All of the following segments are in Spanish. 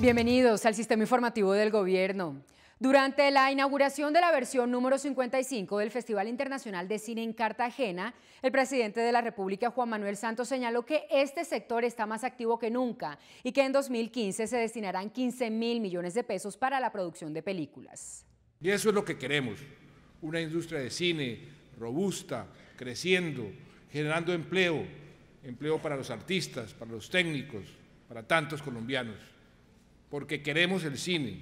Bienvenidos al sistema informativo del gobierno. Durante la inauguración de la versión número 55 del Festival Internacional de Cine en Cartagena, el presidente de la República, Juan Manuel Santos, señaló que este sector está más activo que nunca y que en 2015 se destinarán 15 mil millones de pesos para la producción de películas. Y eso es lo que queremos, una industria de cine, robusta, creciendo, generando empleo, empleo para los artistas, para los técnicos, para tantos colombianos, porque queremos el cine.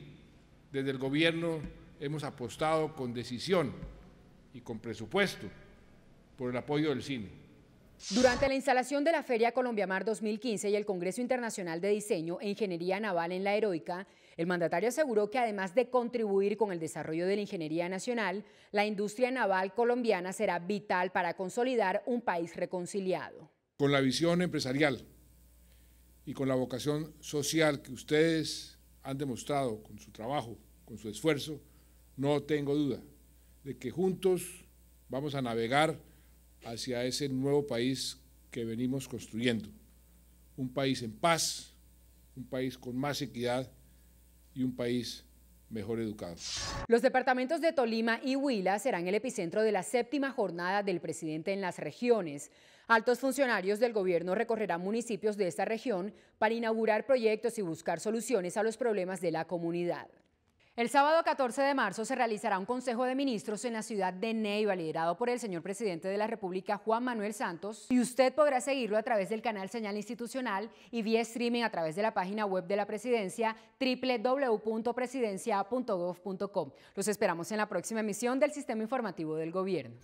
Desde el gobierno hemos apostado con decisión y con presupuesto por el apoyo del cine. Durante la instalación de la Feria Colombia Mar 2015 y el Congreso Internacional de Diseño e Ingeniería Naval en La Heroica, el mandatario aseguró que además de contribuir con el desarrollo de la ingeniería nacional, la industria naval colombiana será vital para consolidar un país reconciliado. Con la visión empresarial y con la vocación social que ustedes han demostrado con su trabajo, con su esfuerzo, no tengo duda de que juntos vamos a navegar hacia ese nuevo país que venimos construyendo. Un país en paz, un país con más equidad y un país mejor educado. Los departamentos de Tolima y Huila serán el epicentro de la séptima jornada del presidente en las regiones. Altos funcionarios del gobierno recorrerán municipios de esta región para inaugurar proyectos y buscar soluciones a los problemas de la comunidad. El sábado 14 de marzo se realizará un Consejo de Ministros en la ciudad de Neiva, liderado por el señor presidente de la República, Juan Manuel Santos, y usted podrá seguirlo a través del canal Señal Institucional y vía streaming a través de la página web de la presidencia www.presidencia.gov.com. Los esperamos en la próxima emisión del Sistema Informativo del Gobierno.